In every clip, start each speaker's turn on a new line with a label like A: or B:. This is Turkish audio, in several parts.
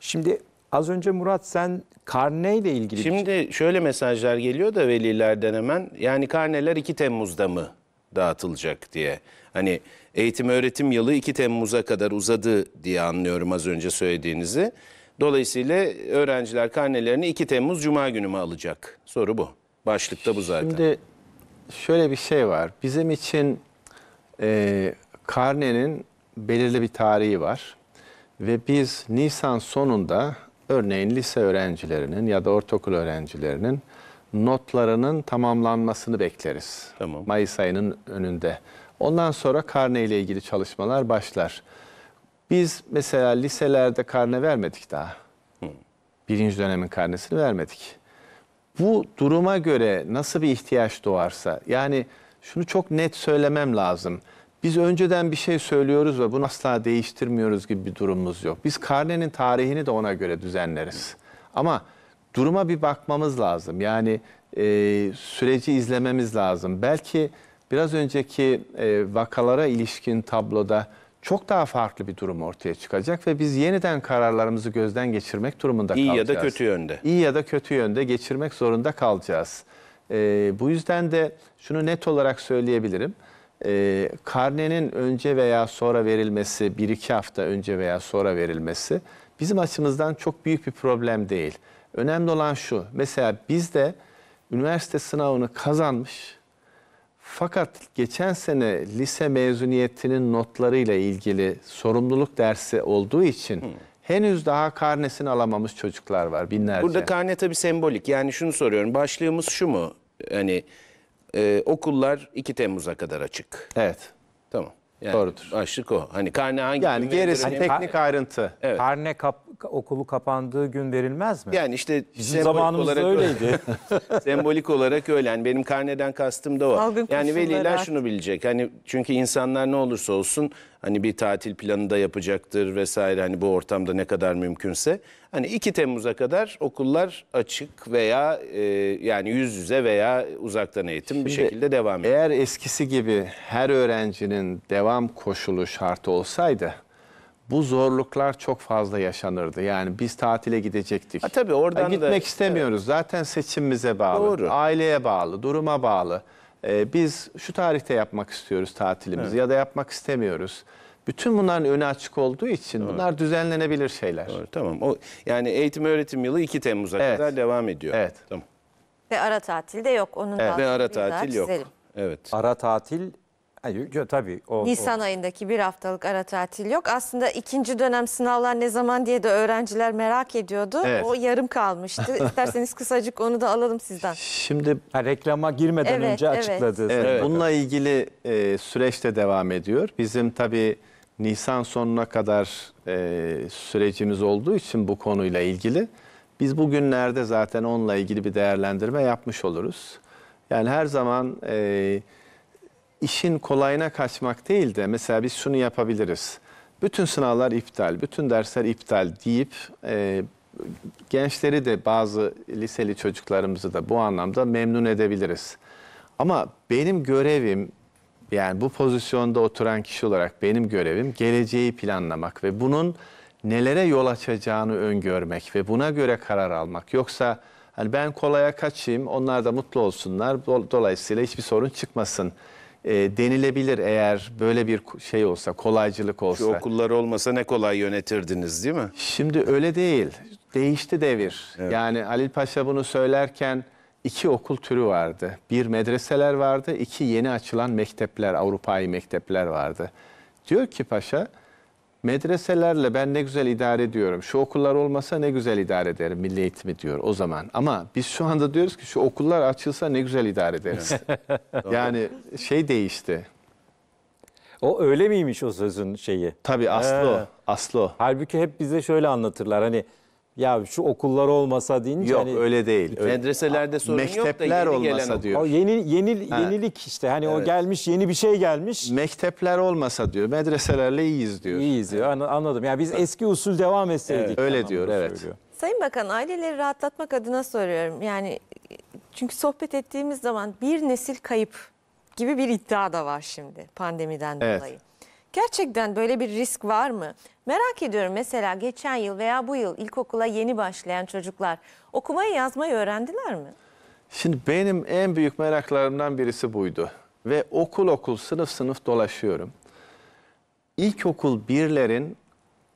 A: Şimdi az önce Murat sen karneyle ilgili... Şey- Şimdi şöyle mesajlar geliyor da velilerden hemen. Yani karneler 2 Temmuz'da mı dağıtılacak diye. Hani eğitim öğretim yılı 2 Temmuz'a kadar uzadı diye anlıyorum az önce söylediğinizi. Dolayısıyla öğrenciler karnelerini 2 Temmuz Cuma günü mü alacak? Soru bu.
B: Başlıkta bu zaten. Şimdi şöyle bir şey var. Bizim için e, karnenin belirli bir tarihi var. Ve biz Nisan sonunda örneğin lise öğrencilerinin ya da ortaokul öğrencilerinin notlarının tamamlanmasını bekleriz. Tamam. Mayıs ayının önünde. Ondan sonra karne ile ilgili çalışmalar başlar. Biz mesela liselerde karne vermedik daha. Birinci dönemin karnesini vermedik. Bu duruma göre nasıl bir ihtiyaç doğarsa, yani şunu çok net söylemem lazım. Biz önceden bir şey söylüyoruz ve bunu asla değiştirmiyoruz gibi bir durumumuz yok. Biz karnenin tarihini de ona göre düzenleriz. Ama duruma bir bakmamız lazım. Yani e, süreci izlememiz lazım. Belki biraz önceki e, vakalara ilişkin tabloda çok daha farklı bir durum ortaya çıkacak ve biz yeniden kararlarımızı gözden geçirmek durumunda İyi kalacağız. İyi ya da kötü yönde. İyi ya da kötü yönde geçirmek zorunda kalacağız. E, bu yüzden de şunu net olarak söyleyebilirim e, karnenin önce veya sonra verilmesi, bir iki hafta önce veya sonra verilmesi bizim açımızdan çok büyük bir problem değil. Önemli olan şu, mesela bizde üniversite sınavını kazanmış fakat geçen sene lise mezuniyetinin notlarıyla ilgili sorumluluk dersi olduğu için... Hmm henüz daha karnesini alamamış çocuklar var binlerce. Burada
A: karne tabii sembolik. Yani şunu soruyorum. Başlığımız şu mu? Hani e, okullar 2 Temmuz'a kadar açık. Evet. Tamam. Yani Doğrudur. Açlık o. Hani karne hangi Yani gerisi teknik ayrıntı. Evet. Karne kap okulu kapandığı gün verilmez mi? Yani işte Bizim sembolik olarak öyleydi. sembolik olarak öyle. Yani benim karneden kastım da o. Salgın yani veliler artık. şunu bilecek. Hani çünkü insanlar ne olursa olsun hani bir tatil planı da yapacaktır vesaire hani bu ortamda ne kadar mümkünse. Hani 2 Temmuz'a kadar okullar açık veya e, yani yüz
B: yüze veya uzaktan eğitim bir şekilde devam ediyor. Eğer eskisi gibi her öğrencinin devam koşulu şartı olsaydı bu zorluklar çok fazla yaşanırdı. Yani biz tatile gidecektik. Ha, tabii oradan ha, gitmek da, istemiyoruz. Evet. Zaten seçimimize bağlı, Doğru. aileye bağlı, duruma bağlı. Ee, biz şu tarihte yapmak istiyoruz tatilimizi evet. ya da yapmak istemiyoruz. Bütün bunların önü açık olduğu için Doğru. bunlar düzenlenebilir şeyler. Doğru, tamam. O yani eğitim öğretim yılı 2 Temmuz'a evet. kadar devam ediyor. Evet. Tamam.
A: Ve ara tatil de yok. Onun evet. Ve ara tatil yok. Evet. Ara tatil Hayır, tabii. O, Nisan o. ayındaki bir haftalık ara tatil yok. Aslında ikinci dönem sınavlar ne zaman diye de öğrenciler merak ediyordu. Evet. O yarım kalmıştı. İsterseniz kısacık onu da alalım sizden.
B: Şimdi ha, reklama girmeden evet, önce evet. açıkladı. Evet, evet. Bununla ilgili e, süreç de devam ediyor. Bizim tabii Nisan sonuna kadar e, sürecimiz olduğu için bu konuyla ilgili biz bugünlerde zaten onunla ilgili bir değerlendirme yapmış oluruz. Yani her zaman... E, işin kolayına kaçmak değil de mesela biz şunu yapabiliriz. Bütün sınavlar iptal, bütün dersler iptal deyip e, gençleri de bazı liseli çocuklarımızı da bu anlamda memnun edebiliriz. Ama benim görevim yani bu pozisyonda oturan kişi olarak benim görevim geleceği planlamak ve bunun nelere yol açacağını öngörmek ve buna göre karar almak. Yoksa hani ben kolaya kaçayım onlar da mutlu olsunlar dolayısıyla hiçbir sorun çıkmasın e, denilebilir eğer böyle bir şey olsa, kolaycılık olsa. Şu okullar olmasa ne kolay yönetirdiniz değil mi? Şimdi öyle değil. Değişti devir. Evet. Yani Halil Paşa bunu söylerken iki okul türü vardı. Bir medreseler vardı, iki yeni açılan mektepler, Avrupa'yı mektepler vardı. Diyor ki paşa Medreselerle ben ne güzel idare ediyorum. Şu okullar olmasa ne güzel idare ederim milli eğitimi diyor o zaman. Ama biz şu anda diyoruz ki şu okullar açılsa ne güzel idare ederiz. yani şey değişti. O öyle miymiş o sözün şeyi? Tabii aslı o. Aslı o. Halbuki hep bize şöyle anlatırlar
A: hani ya şu okullar olmasa deyince Yok hani, öyle değil. Medreselerde sorun yok da Mektepler yeni olmasa. gelene diyor. o yeni yeni Ha. yenilik işte hani o gelmiş yeni bir şey gelmiş. Mektepler
B: olmasa diyor, medreselerle iyiyiz diyor. İyiyiz diyor. An- Anladım. Ya biz eski usul devam etseydik. Evet, öyle diyor, evet. söylüyor.
A: Sayın Bakan aileleri rahatlatmak adına soruyorum. Yani çünkü sohbet ettiğimiz zaman bir nesil kayıp gibi bir iddia da var şimdi pandemiden Evet. dolayı. Gerçekten böyle bir risk var mı? Merak ediyorum mesela geçen yıl veya bu yıl ilkokula yeni başlayan çocuklar okumayı yazmayı öğrendiler mi?
B: Şimdi benim en büyük meraklarımdan birisi buydu. Ve okul okul sınıf sınıf dolaşıyorum. İlkokul birlerin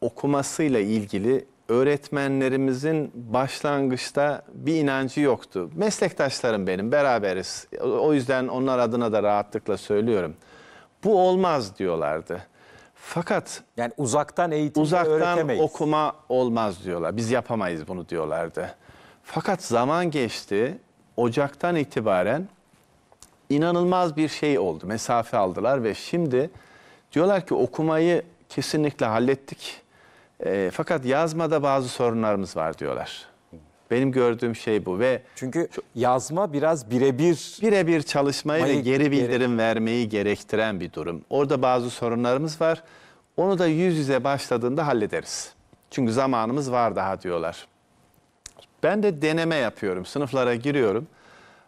B: okumasıyla ilgili öğretmenlerimizin başlangıçta bir inancı yoktu. Meslektaşlarım benim, beraberiz. O yüzden onlar adına da rahatlıkla söylüyorum bu olmaz diyorlardı. Fakat yani uzaktan eğitim uzaktan okuma olmaz diyorlar. Biz yapamayız bunu diyorlardı. Fakat zaman geçti. Ocaktan itibaren inanılmaz bir şey oldu. Mesafe aldılar ve şimdi diyorlar ki okumayı kesinlikle hallettik. E, fakat yazmada bazı sorunlarımız var diyorlar. Benim gördüğüm şey bu ve çünkü yazma biraz birebir birebir çalışmayı ve geri bildirim gere vermeyi gerektiren bir durum. Orada bazı sorunlarımız var. Onu da yüz yüze başladığında hallederiz. Çünkü zamanımız var daha diyorlar. Ben de deneme yapıyorum. Sınıflara giriyorum.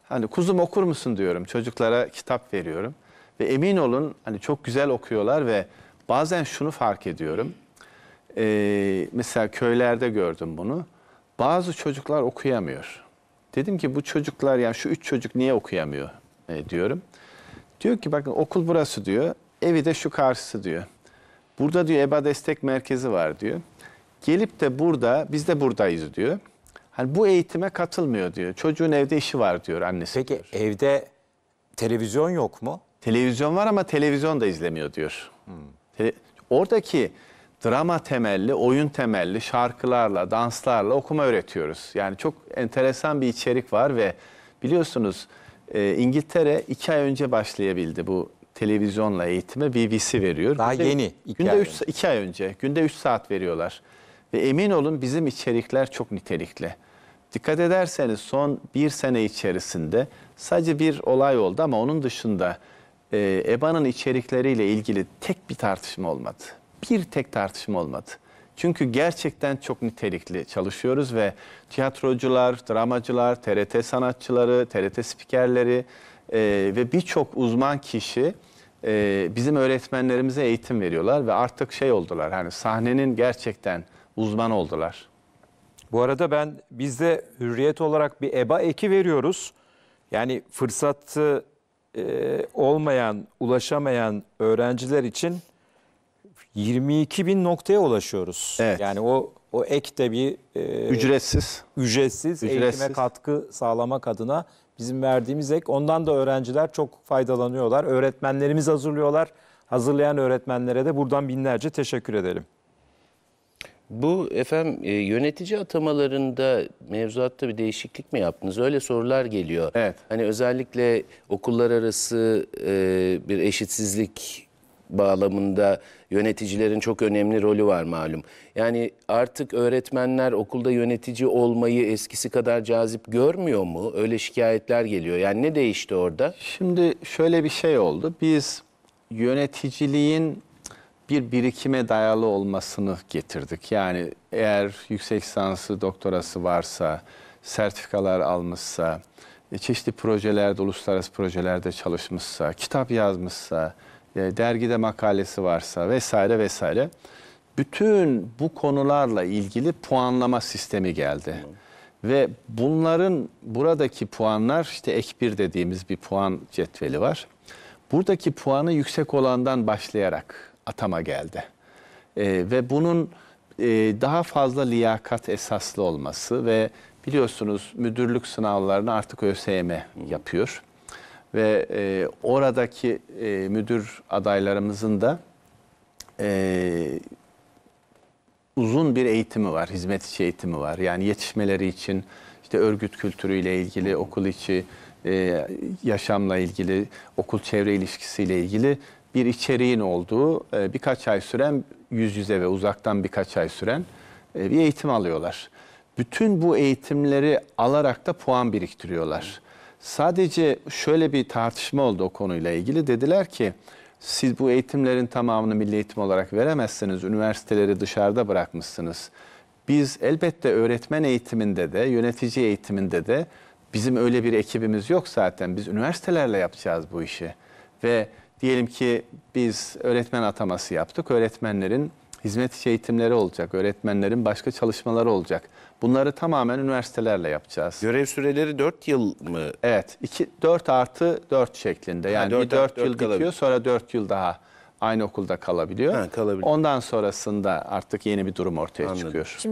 B: Hani kuzum okur musun diyorum. Çocuklara kitap veriyorum. Ve emin olun hani çok güzel okuyorlar ve bazen şunu fark ediyorum. Ee, mesela köylerde gördüm bunu. Bazı çocuklar okuyamıyor. Dedim ki bu çocuklar yani şu üç çocuk niye okuyamıyor e, diyorum. Diyor ki bakın okul burası diyor. Evi de şu karşısı diyor. Burada diyor EBA destek merkezi var diyor. Gelip de burada biz de buradayız diyor. Hani bu eğitime katılmıyor diyor. Çocuğun evde işi var diyor annesi. Peki diyor. evde televizyon yok mu? Televizyon var ama televizyon da izlemiyor diyor. Hmm. Te oradaki drama temelli, oyun temelli şarkılarla, danslarla okuma öğretiyoruz. Yani çok enteresan bir içerik var ve biliyorsunuz e, İngiltere iki ay önce başlayabildi bu televizyonla eğitime BBC veriyor. Daha günde, yeni. Iki günde ay üç, önce. iki ay önce. Günde üç saat veriyorlar. Ve emin olun bizim içerikler çok nitelikli. Dikkat ederseniz son bir sene içerisinde sadece bir olay oldu ama onun dışında e, EBA'nın içerikleriyle ilgili tek bir tartışma olmadı bir tek tartışma olmadı. Çünkü gerçekten çok nitelikli çalışıyoruz ve tiyatrocular, dramacılar, TRT sanatçıları, TRT spikerleri e, ve birçok uzman kişi e, bizim öğretmenlerimize eğitim veriyorlar ve artık şey oldular hani sahnenin gerçekten uzman oldular. Bu arada ben bizde hürriyet olarak bir EBA eki veriyoruz.
A: Yani fırsatı e, olmayan, ulaşamayan öğrenciler için 22 bin noktaya ulaşıyoruz. Evet. Yani o o ek de bir e, ücretsiz. ücretsiz ücretsiz eğitime katkı sağlamak adına bizim verdiğimiz ek. Ondan da öğrenciler çok faydalanıyorlar. Öğretmenlerimiz hazırlıyorlar. Hazırlayan öğretmenlere de buradan binlerce teşekkür edelim. Bu efendim e, yönetici atamalarında mevzuatta bir değişiklik mi yaptınız? Öyle sorular geliyor. Evet. Hani özellikle okullar arası e, bir eşitsizlik bağlamında yöneticilerin çok önemli rolü var malum. Yani artık öğretmenler okulda yönetici olmayı eskisi kadar cazip görmüyor mu? Öyle şikayetler geliyor.
B: Yani ne değişti orada? Şimdi şöyle bir şey oldu. Biz yöneticiliğin bir birikime dayalı olmasını getirdik. Yani eğer yüksek lisansı, doktorası varsa, sertifikalar almışsa, e, çeşitli projelerde, uluslararası projelerde çalışmışsa, kitap yazmışsa, e, dergide makalesi varsa vesaire vesaire. Bütün bu konularla ilgili puanlama sistemi geldi. Ve bunların buradaki puanlar işte ek bir dediğimiz bir puan cetveli var. Buradaki puanı yüksek olandan başlayarak atama geldi. E, ve bunun e, daha fazla liyakat esaslı olması ve biliyorsunuz müdürlük sınavlarını artık ÖSYM yapıyor ve e, oradaki e, müdür adaylarımızın da e, uzun bir eğitimi var, hizmetçi eğitimi var. Yani yetişmeleri için işte örgüt kültürüyle ilgili, okul içi e, yaşamla ilgili, okul çevre ilişkisiyle ilgili bir içeriğin olduğu e, birkaç ay süren, yüz yüze ve uzaktan birkaç ay süren e, bir eğitim alıyorlar. Bütün bu eğitimleri alarak da puan biriktiriyorlar. Sadece şöyle bir tartışma oldu o konuyla ilgili. Dediler ki siz bu eğitimlerin tamamını milli eğitim olarak veremezsiniz. Üniversiteleri dışarıda bırakmışsınız. Biz elbette öğretmen eğitiminde de, yönetici eğitiminde de bizim öyle bir ekibimiz yok zaten. Biz üniversitelerle yapacağız bu işi. Ve diyelim ki biz öğretmen ataması yaptık. Öğretmenlerin hizmet eğitimleri olacak, öğretmenlerin başka çalışmaları olacak. Bunları tamamen üniversitelerle yapacağız. Görev süreleri 4 yıl mı? Evet, 2, 4 artı 4 şeklinde. Yani ha, 4 bir 4 yıl 4 bitiyor kalabilir. sonra 4 yıl daha aynı okulda kalabiliyor. Ha, kalabiliyor. Ondan sonrasında artık yeni bir durum ortaya Anladım. çıkıyor. Şimdi